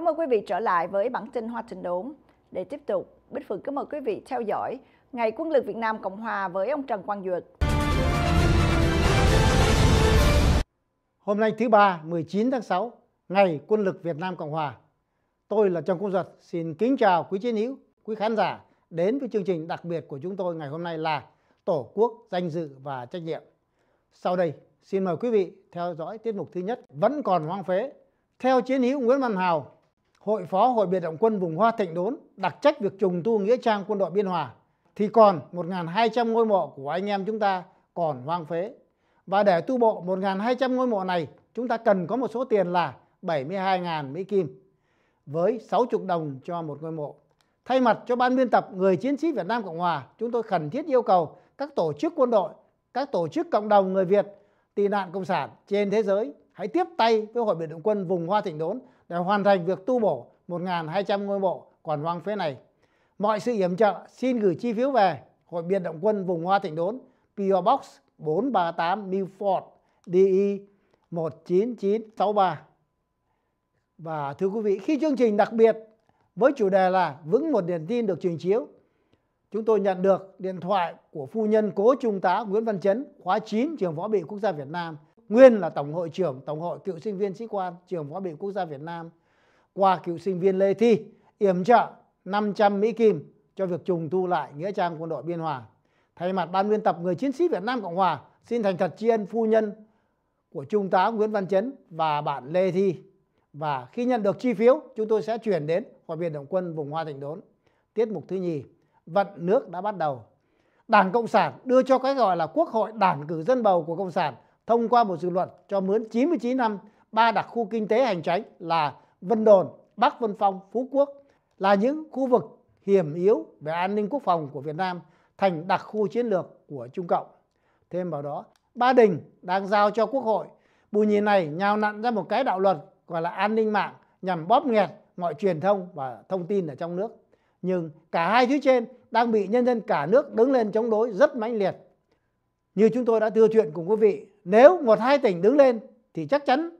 Cảm ơn quý vị trở lại với bản tin Hoa Trình Đốn. Để tiếp tục, Bích Phượng cảm ơn quý vị theo dõi Ngày Quân lực Việt Nam Cộng Hòa với ông Trần Quang Duyệt. Hôm nay thứ ba 19 tháng 6, Ngày Quân lực Việt Nam Cộng Hòa. Tôi là Trần Quang Duyệt xin kính chào quý chiến hữu, quý khán giả đến với chương trình đặc biệt của chúng tôi ngày hôm nay là Tổ quốc danh dự và trách nhiệm. Sau đây, xin mời quý vị theo dõi tiết mục thứ nhất vẫn còn hoang phế. Theo chiến hữu Nguyễn Văn Hào, Hội phó Hội biệt động quân vùng Hoa Thịnh Đốn đặc trách việc trùng tu nghĩa trang quân đội Biên Hòa thì còn 1.200 ngôi mộ của anh em chúng ta còn hoang phế. Và để tu bộ 1.200 ngôi mộ này chúng ta cần có một số tiền là 72.000 Mỹ Kim với 60 đồng cho một ngôi mộ. Thay mặt cho ban biên tập Người Chiến sĩ Việt Nam Cộng Hòa, chúng tôi khẩn thiết yêu cầu các tổ chức quân đội, các tổ chức cộng đồng người Việt tị nạn cộng sản trên thế giới hãy tiếp tay với Hội biệt động quân vùng Hoa Thịnh Đốn để hoàn thành việc tu bổ 1.200 ngôi mộ còn hoang phế này. Mọi sự yểm trợ xin gửi chi phiếu về Hội Biệt động quân vùng Hoa Thịnh Đốn, PO Box 438 Newport, DE 19963. Và thưa quý vị, khi chương trình đặc biệt với chủ đề là vững một điện tin được trình chiếu, chúng tôi nhận được điện thoại của phu nhân cố trung tá Nguyễn Văn Chấn, khóa 9 trường võ bị quốc gia Việt Nam – nguyên là tổng hội trưởng tổng hội cựu sinh viên sĩ quan trường võ bị quốc gia Việt Nam qua cựu sinh viên Lê Thi yểm trợ 500 Mỹ Kim cho việc trùng tu lại nghĩa trang quân đội biên hòa. Thay mặt ban biên tập người chiến sĩ Việt Nam Cộng Hòa xin thành thật tri ân phu nhân của Trung tá Nguyễn Văn Chấn và bạn Lê Thi. Và khi nhận được chi phiếu, chúng tôi sẽ chuyển đến Hội viện Động quân vùng Hoa Thành Đốn. Tiết mục thứ nhì, vận nước đã bắt đầu. Đảng Cộng sản đưa cho cái gọi là Quốc hội Đảng cử dân bầu của Cộng sản – thông qua một dự luật cho mướn 99 năm ba đặc khu kinh tế hành tránh là Vân Đồn, Bắc Vân Phong, Phú Quốc là những khu vực hiểm yếu về an ninh quốc phòng của Việt Nam thành đặc khu chiến lược của Trung Cộng. Thêm vào đó, Ba Đình đang giao cho Quốc hội bù nhìn này nhào nặn ra một cái đạo luật gọi là an ninh mạng nhằm bóp nghẹt mọi truyền thông và thông tin ở trong nước. Nhưng cả hai thứ trên đang bị nhân dân cả nước đứng lên chống đối rất mãnh liệt. Như chúng tôi đã thưa chuyện cùng quý vị nếu một hai tỉnh đứng lên thì chắc chắn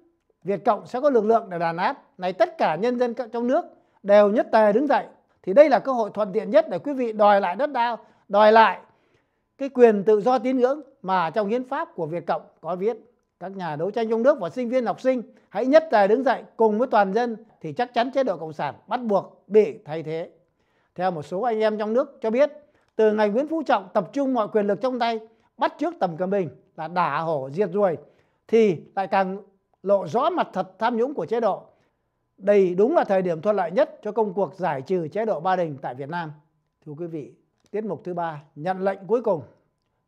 Việt Cộng sẽ có lực lượng để đàn áp. Này tất cả nhân dân trong nước đều nhất tề đứng dậy. Thì đây là cơ hội thuận tiện nhất để quý vị đòi lại đất đai, đòi lại cái quyền tự do tín ngưỡng mà trong hiến pháp của Việt Cộng có viết. Các nhà đấu tranh trong nước và sinh viên học sinh hãy nhất tề đứng dậy cùng với toàn dân thì chắc chắn chế độ Cộng sản bắt buộc bị thay thế. Theo một số anh em trong nước cho biết, từ ngày Nguyễn Phú Trọng tập trung mọi quyền lực trong tay, bắt trước Tầm Cầm Bình là đả hổ diệt ruồi thì lại càng lộ rõ mặt thật tham nhũng của chế độ. Đây đúng là thời điểm thuận lợi nhất cho công cuộc giải trừ chế độ Ba Đình tại Việt Nam. Thưa quý vị, tiết mục thứ ba nhận lệnh cuối cùng.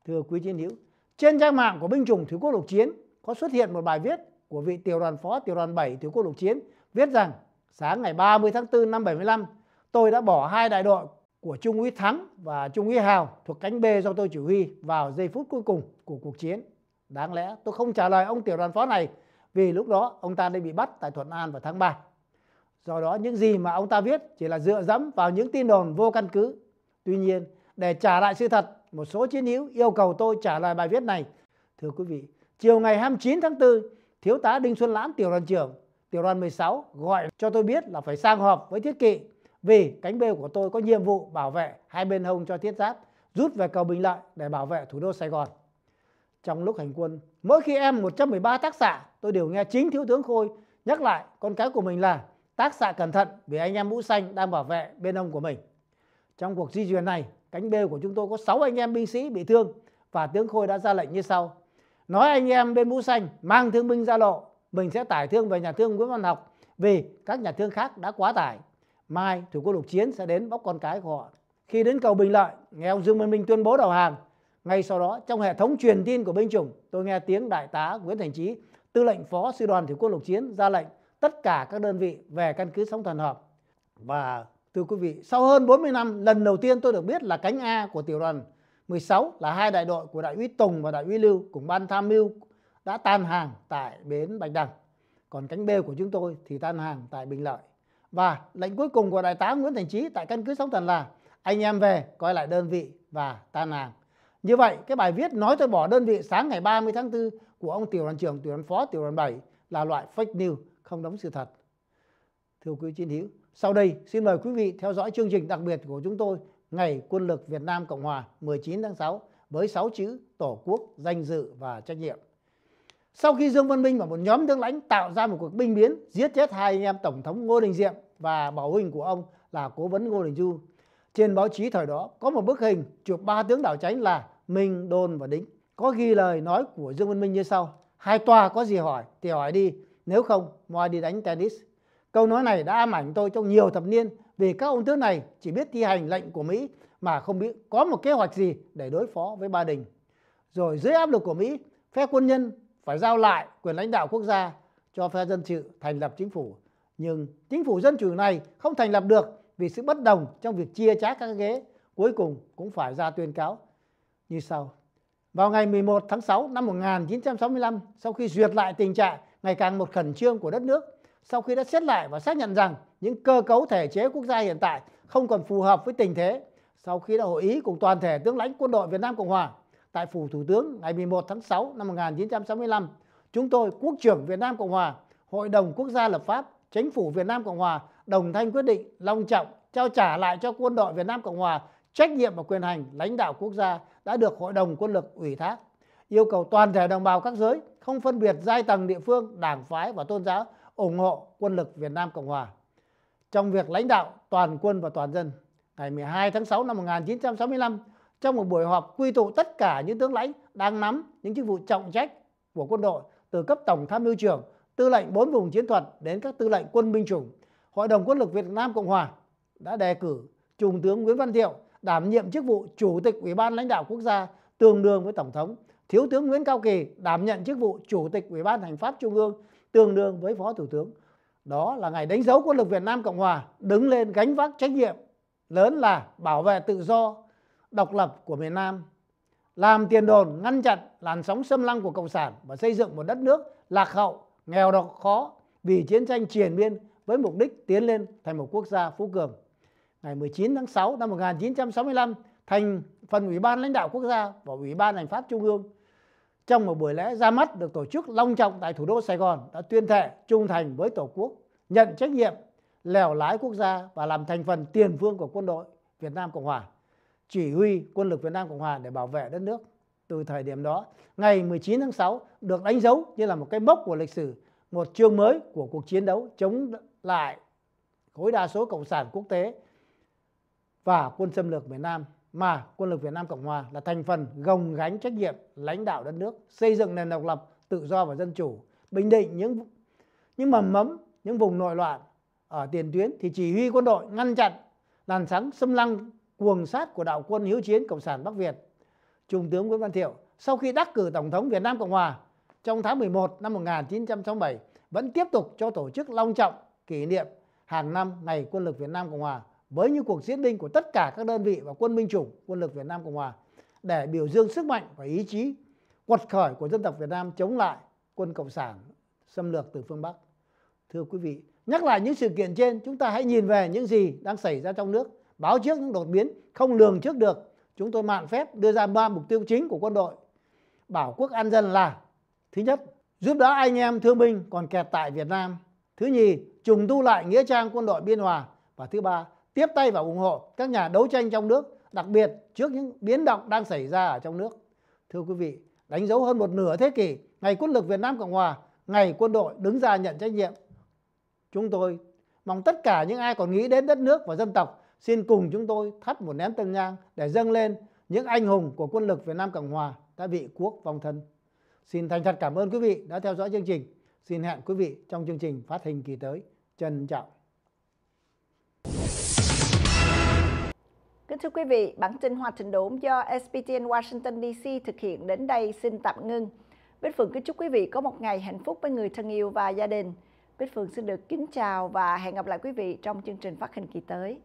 Thưa quý chiến hữu, trên trang mạng của binh chủng Thủy Quốc Lục Chiến có xuất hiện một bài viết của vị tiểu đoàn phó tiểu đoàn 7 Thủy Quốc Lục Chiến viết rằng sáng ngày 30 tháng 4 năm 75 tôi đã bỏ hai đại đội của Trung úy Thắng và Trung úy Hào thuộc cánh B do tôi chỉ huy vào giây phút cuối cùng của cuộc chiến. Đáng lẽ tôi không trả lời ông tiểu đoàn phó này vì lúc đó ông ta đã bị bắt tại Thuận An vào tháng 3. Do đó những gì mà ông ta viết chỉ là dựa dẫm vào những tin đồn vô căn cứ. Tuy nhiên, để trả lại sự thật, một số chiến hữu yêu cầu tôi trả lời bài viết này. Thưa quý vị, chiều ngày 29 tháng 4, Thiếu tá Đinh Xuân Lãm, tiểu đoàn trưởng, tiểu đoàn 16 gọi cho tôi biết là phải sang họp với Thiết Kỵ vì cánh bê của tôi có nhiệm vụ bảo vệ hai bên hông cho thiết giáp rút về cầu Bình Lợi để bảo vệ thủ đô Sài Gòn. Trong lúc hành quân, mỗi khi em 113 tác xạ, tôi đều nghe chính thiếu tướng Khôi nhắc lại con cái của mình là tác xạ cẩn thận vì anh em mũ xanh đang bảo vệ bên ông của mình. Trong cuộc di chuyển này, cánh bê của chúng tôi có 6 anh em binh sĩ bị thương và tướng Khôi đã ra lệnh như sau. Nói anh em bên mũ xanh mang thương binh ra lộ, mình sẽ tải thương về nhà thương Nguyễn Văn Học vì các nhà thương khác đã quá tải mai thủ quân lục chiến sẽ đến bóc con cái của họ khi đến cầu bình lợi nghe ông dương văn minh tuyên bố đầu hàng ngay sau đó trong hệ thống truyền tin của binh chủng tôi nghe tiếng đại tá nguyễn thành trí tư lệnh phó sư đoàn thủy quân lục chiến ra lệnh tất cả các đơn vị về căn cứ sóng thần hợp và thưa quý vị sau hơn 40 năm lần đầu tiên tôi được biết là cánh A của tiểu đoàn 16 là hai đại đội của đại úy Tùng và đại úy Lưu cùng ban tham mưu đã tan hàng tại bến Bạch Đằng còn cánh B của chúng tôi thì tan hàng tại Bình Lợi và lệnh cuối cùng của đại tá Nguyễn Thành Trí tại căn cứ Sóng Thần là anh em về coi lại đơn vị và tan hàng. Như vậy, cái bài viết nói tôi bỏ đơn vị sáng ngày 30 tháng 4 của ông tiểu đoàn trưởng, tiểu đoàn phó, tiểu đoàn 7 là loại fake news, không đúng sự thật. Thưa quý chiến hữu, sau đây xin mời quý vị theo dõi chương trình đặc biệt của chúng tôi Ngày Quân lực Việt Nam Cộng Hòa 19 tháng 6 với 6 chữ Tổ quốc, danh dự và trách nhiệm. Sau khi Dương Văn Minh và một nhóm tướng lãnh tạo ra một cuộc binh biến giết chết hai anh em Tổng thống Ngô Đình Diệm và bảo huynh của ông là cố vấn Ngô Đình Du. Trên báo chí thời đó có một bức hình chụp ba tướng đảo tránh là Minh, Đôn và Đính. Có ghi lời nói của Dương Văn Minh như sau. Hai tòa có gì hỏi thì hỏi đi, nếu không moi đi đánh tennis. Câu nói này đã ám ảnh tôi trong nhiều thập niên vì các ông tướng này chỉ biết thi hành lệnh của Mỹ mà không biết có một kế hoạch gì để đối phó với Ba Đình. Rồi dưới áp lực của Mỹ, phe quân nhân phải giao lại quyền lãnh đạo quốc gia cho phe dân sự thành lập chính phủ nhưng chính phủ dân chủ này không thành lập được vì sự bất đồng trong việc chia chác các ghế cuối cùng cũng phải ra tuyên cáo như sau vào ngày 11 tháng 6 năm 1965 sau khi duyệt lại tình trạng ngày càng một khẩn trương của đất nước sau khi đã xét lại và xác nhận rằng những cơ cấu thể chế quốc gia hiện tại không còn phù hợp với tình thế sau khi đã hội ý cùng toàn thể tướng lãnh quân đội Việt Nam Cộng Hòa tại Phủ Thủ tướng ngày 11 tháng 6 năm 1965, chúng tôi, Quốc trưởng Việt Nam Cộng Hòa, Hội đồng Quốc gia lập pháp, Chính phủ Việt Nam Cộng Hòa đồng thanh quyết định long trọng trao trả lại cho quân đội Việt Nam Cộng Hòa trách nhiệm và quyền hành lãnh đạo quốc gia đã được Hội đồng Quân lực ủy thác. Yêu cầu toàn thể đồng bào các giới, không phân biệt giai tầng địa phương, đảng phái và tôn giáo, ủng hộ quân lực Việt Nam Cộng Hòa trong việc lãnh đạo toàn quân và toàn dân. Ngày 12 tháng 6 năm 1965, trong một buổi họp quy tụ tất cả những tướng lãnh đang nắm những chức vụ trọng trách của quân đội từ cấp tổng tham mưu trưởng, tư lệnh bốn vùng chiến thuật đến các tư lệnh quân binh chủng. Hội đồng Quân lực Việt Nam Cộng hòa đã đề cử Trung tướng Nguyễn Văn Thiệu đảm nhiệm chức vụ Chủ tịch Ủy ban lãnh đạo quốc gia tương đương với Tổng thống, Thiếu tướng Nguyễn Cao Kỳ đảm nhận chức vụ Chủ tịch Ủy ban Hành pháp Trung ương tương đương với Phó Thủ tướng. Đó là ngày đánh dấu quân lực Việt Nam Cộng hòa đứng lên gánh vác trách nhiệm lớn là bảo vệ tự do, độc lập của miền Nam, làm tiền đồn ngăn chặn làn sóng xâm lăng của Cộng sản và xây dựng một đất nước lạc hậu, nghèo độc khó vì chiến tranh triển miên với mục đích tiến lên thành một quốc gia phú cường. Ngày 19 tháng 6 năm 1965, thành phần Ủy ban lãnh đạo quốc gia và Ủy ban hành pháp Trung ương trong một buổi lễ ra mắt được tổ chức long trọng tại thủ đô Sài Gòn đã tuyên thệ trung thành với Tổ quốc, nhận trách nhiệm lèo lái quốc gia và làm thành phần tiền phương của quân đội Việt Nam Cộng Hòa chỉ huy quân lực Việt Nam Cộng Hòa để bảo vệ đất nước từ thời điểm đó. Ngày 19 tháng 6 được đánh dấu như là một cái mốc của lịch sử, một chương mới của cuộc chiến đấu chống lại khối đa số cộng sản quốc tế và quân xâm lược Việt Nam mà quân lực Việt Nam Cộng Hòa là thành phần gồng gánh trách nhiệm lãnh đạo đất nước, xây dựng nền độc lập, tự do và dân chủ, bình định những những mầm mấm, những vùng nội loạn ở tiền tuyến thì chỉ huy quân đội ngăn chặn làn sóng xâm lăng cuồng sát của đạo quân hiếu chiến Cộng sản Bắc Việt. Trung tướng Nguyễn Văn Thiệu sau khi đắc cử Tổng thống Việt Nam Cộng Hòa trong tháng 11 năm 1967 vẫn tiếp tục cho tổ chức long trọng kỷ niệm hàng năm Ngày Quân lực Việt Nam Cộng Hòa với những cuộc diễn binh của tất cả các đơn vị và quân binh chủng quân lực Việt Nam Cộng Hòa để biểu dương sức mạnh và ý chí quật khởi của dân tộc Việt Nam chống lại quân Cộng sản xâm lược từ phương Bắc. Thưa quý vị, nhắc lại những sự kiện trên, chúng ta hãy nhìn về những gì đang xảy ra trong nước báo trước những đột biến không lường trước được chúng tôi mạn phép đưa ra ba mục tiêu chính của quân đội bảo quốc an dân là thứ nhất giúp đỡ anh em thương binh còn kẹt tại Việt Nam thứ nhì trùng tu lại nghĩa trang quân đội biên hòa và thứ ba tiếp tay và ủng hộ các nhà đấu tranh trong nước đặc biệt trước những biến động đang xảy ra ở trong nước thưa quý vị đánh dấu hơn một nửa thế kỷ ngày quân lực Việt Nam Cộng Hòa ngày quân đội đứng ra nhận trách nhiệm chúng tôi mong tất cả những ai còn nghĩ đến đất nước và dân tộc xin cùng chúng tôi thắp một nén tân nhang để dâng lên những anh hùng của quân lực Việt Nam Cộng Hòa đã bị quốc vong thân. Xin thành thật cảm ơn quý vị đã theo dõi chương trình. Xin hẹn quý vị trong chương trình phát hình kỳ tới. Trân trọng. Kính thưa quý vị, bản tin Hoa Trình Đốn do SBTN Washington DC thực hiện đến đây xin tạm ngưng. Bích Phượng kính chúc quý vị có một ngày hạnh phúc với người thân yêu và gia đình. Bích Phượng xin được kính chào và hẹn gặp lại quý vị trong chương trình phát hình kỳ tới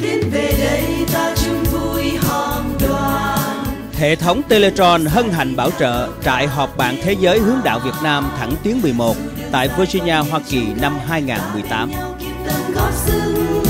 tiến về đây ta chung vui họp đoàn Hệ thống Teletron hân hạnh bảo trợ trại họp bạn thế giới hướng đạo Việt Nam thẳng tuyến 11 tại Virginia, Hoa Kỳ năm 2018.